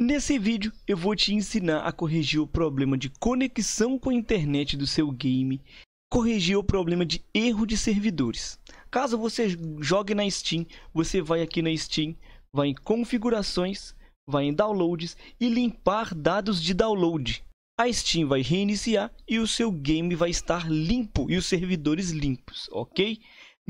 Nesse vídeo eu vou te ensinar a corrigir o problema de conexão com a internet do seu game, corrigir o problema de erro de servidores. Caso você jogue na Steam, você vai aqui na Steam, vai em configurações, vai em downloads e limpar dados de download. A Steam vai reiniciar e o seu game vai estar limpo e os servidores limpos, ok?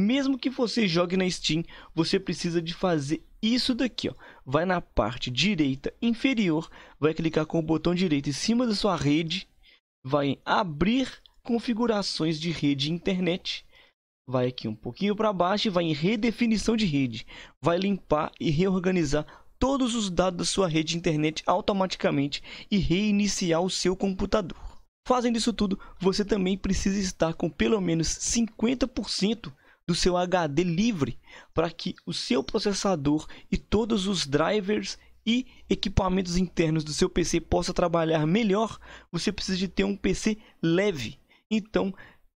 Mesmo que você jogue na Steam, você precisa de fazer isso daqui, ó. Vai na parte direita inferior, vai clicar com o botão direito em cima da sua rede, vai em abrir configurações de rede internet, vai aqui um pouquinho para baixo e vai em redefinição de rede, vai limpar e reorganizar todos os dados da sua rede internet automaticamente e reiniciar o seu computador. Fazendo isso tudo, você também precisa estar com pelo menos 50% do seu HD livre para que o seu processador e todos os drivers e equipamentos internos do seu PC possa trabalhar melhor, você precisa de ter um PC leve. Então,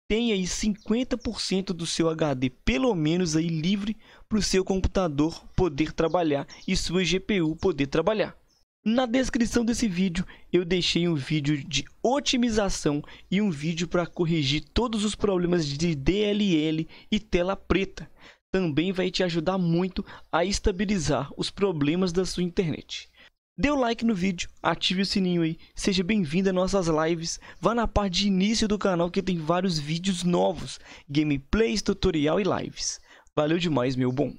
tenha aí 50% do seu HD pelo menos aí livre para o seu computador poder trabalhar e sua GPU poder trabalhar. Na descrição desse vídeo eu deixei um vídeo de otimização e um vídeo para corrigir todos os problemas de DLL e tela preta. Também vai te ajudar muito a estabilizar os problemas da sua internet. Dê o like no vídeo, ative o sininho aí, seja bem-vindo a nossas lives, vá na parte de início do canal que tem vários vídeos novos, gameplays, tutorial e lives. Valeu demais meu bom!